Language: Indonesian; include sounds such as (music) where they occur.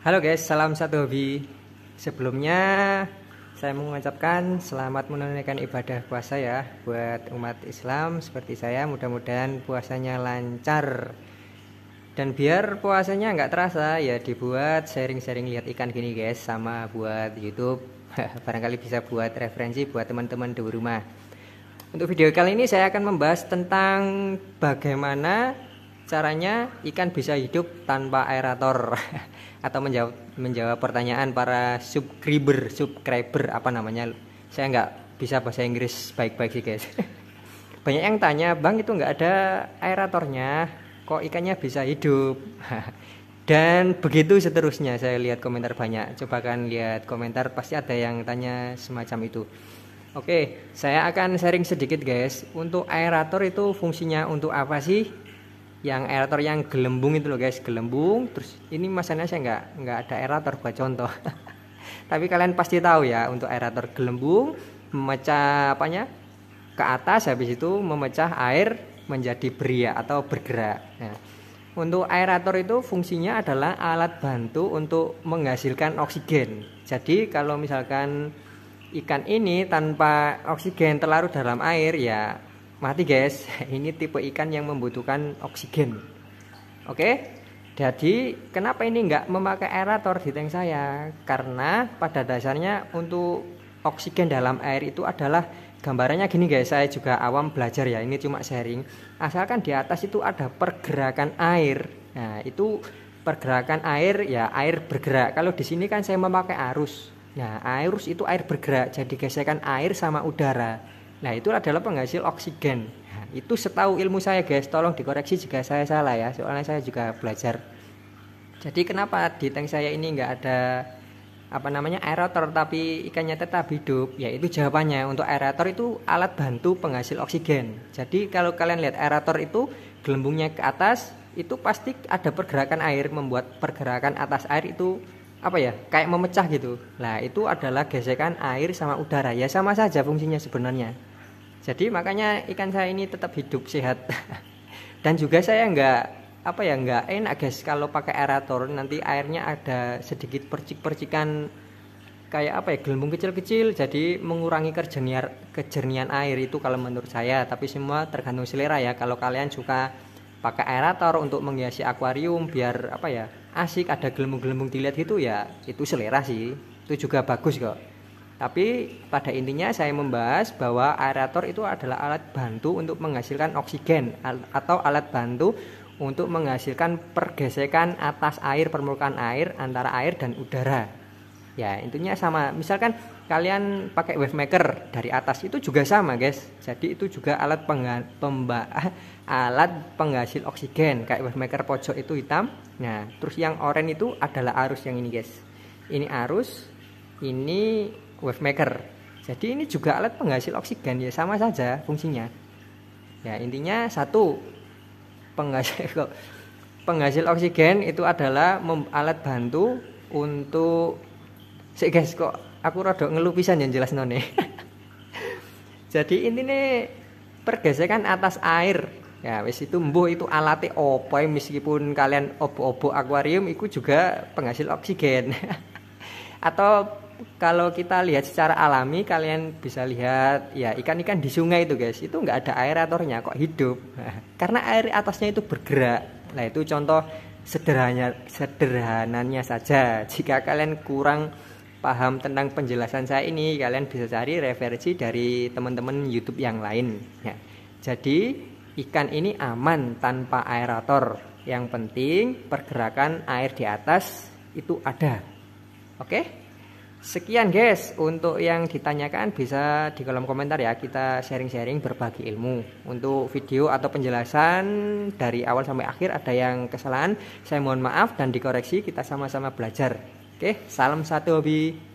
Halo guys, salam satu hobi. Sebelumnya saya mengucapkan selamat menunaikan ibadah puasa ya buat umat Islam seperti saya. Mudah-mudahan puasanya lancar. Dan biar puasanya nggak terasa ya dibuat sharing-sharing lihat ikan gini guys sama buat YouTube. (laughs) Barangkali bisa buat referensi buat teman-teman di rumah. Untuk video kali ini saya akan membahas tentang bagaimana caranya ikan bisa hidup tanpa aerator (laughs) atau menjawab menjawab pertanyaan para subscriber subscriber apa namanya saya nggak bisa bahasa Inggris baik-baik sih guys (laughs) banyak yang tanya bang itu nggak ada aeratornya kok ikannya bisa hidup (laughs) dan begitu seterusnya saya lihat komentar banyak coba kan lihat komentar pasti ada yang tanya semacam itu Oke, saya akan sharing sedikit guys. Untuk aerator itu fungsinya untuk apa sih? yang aerator yang gelembung itu loh guys gelembung terus ini masanya saya nggak nggak ada aerator buat contoh (laughs) tapi kalian pasti tahu ya untuk aerator gelembung memecah apanya ke atas habis itu memecah air menjadi beria atau bergerak nah, untuk aerator itu fungsinya adalah alat bantu untuk menghasilkan oksigen jadi kalau misalkan ikan ini tanpa oksigen terlarut dalam air ya mati guys (laughs) ini tipe ikan yang membutuhkan oksigen oke jadi kenapa ini nggak memakai aerator di tank saya karena pada dasarnya untuk oksigen dalam air itu adalah gambarannya gini guys saya juga awam belajar ya ini cuma sharing asalkan di atas itu ada pergerakan air nah itu pergerakan air ya air bergerak kalau di sini kan saya memakai arus nah arus itu air bergerak jadi gesekan air sama udara Nah, itu adalah penghasil oksigen. Nah, itu setahu ilmu saya, guys. Tolong dikoreksi jika saya salah ya. Soalnya saya juga belajar. Jadi kenapa di tank saya ini nggak ada apa namanya aerator tapi ikannya tetap hidup? Ya itu jawabannya. Untuk aerator itu alat bantu penghasil oksigen. Jadi kalau kalian lihat aerator itu gelembungnya ke atas itu pasti ada pergerakan air membuat pergerakan atas air itu apa ya kayak memecah gitu. lah itu adalah gesekan air sama udara ya sama saja fungsinya sebenarnya. Jadi makanya ikan saya ini tetap hidup sehat. (laughs) Dan juga saya nggak apa ya nggak enak guys kalau pakai aerator nanti airnya ada sedikit percik-percikan kayak apa ya gelembung kecil-kecil jadi mengurangi kejernian kejernian air itu kalau menurut saya tapi semua tergantung selera ya kalau kalian suka pakai aerator untuk menghiasi akuarium biar apa ya asik ada gelembung-gelembung dilihat gitu ya itu selera sih itu juga bagus kok tapi pada intinya saya membahas bahwa aerator itu adalah alat bantu untuk menghasilkan oksigen atau alat bantu untuk menghasilkan pergesekan atas air permukaan air antara air dan udara. Ya, intinya sama. Misalkan kalian pakai wave maker dari atas itu juga sama, guys. Jadi itu juga alat pemba ah, alat penghasil oksigen kayak wave maker pojok itu hitam. Nah, terus yang oranye itu adalah arus yang ini, guys. Ini arus, ini wave maker. Jadi ini juga alat penghasil oksigen ya sama saja fungsinya. Ya intinya satu penghasil (laughs) penghasil oksigen itu adalah alat bantu untuk si guys kok aku rada ngelupisan yang jelas none. (laughs) Jadi ini nih pergesekan atas air ya wis itu mbuh itu alat opo ya, meskipun kalian obo-obo akuarium itu juga penghasil oksigen (laughs) atau kalau kita lihat secara alami kalian bisa lihat ya ikan-ikan di sungai itu guys itu nggak ada aeratornya kok hidup nah, karena air atasnya itu bergerak nah itu contoh sederhananya sederhananya saja jika kalian kurang paham tentang penjelasan saya ini kalian bisa cari referensi dari teman-teman YouTube yang lain ya. jadi ikan ini aman tanpa aerator yang penting pergerakan air di atas itu ada oke okay? Sekian guys, untuk yang ditanyakan bisa di kolom komentar ya, kita sharing-sharing berbagi ilmu. Untuk video atau penjelasan dari awal sampai akhir ada yang kesalahan, saya mohon maaf dan dikoreksi, kita sama-sama belajar. Oke, salam satu hobi.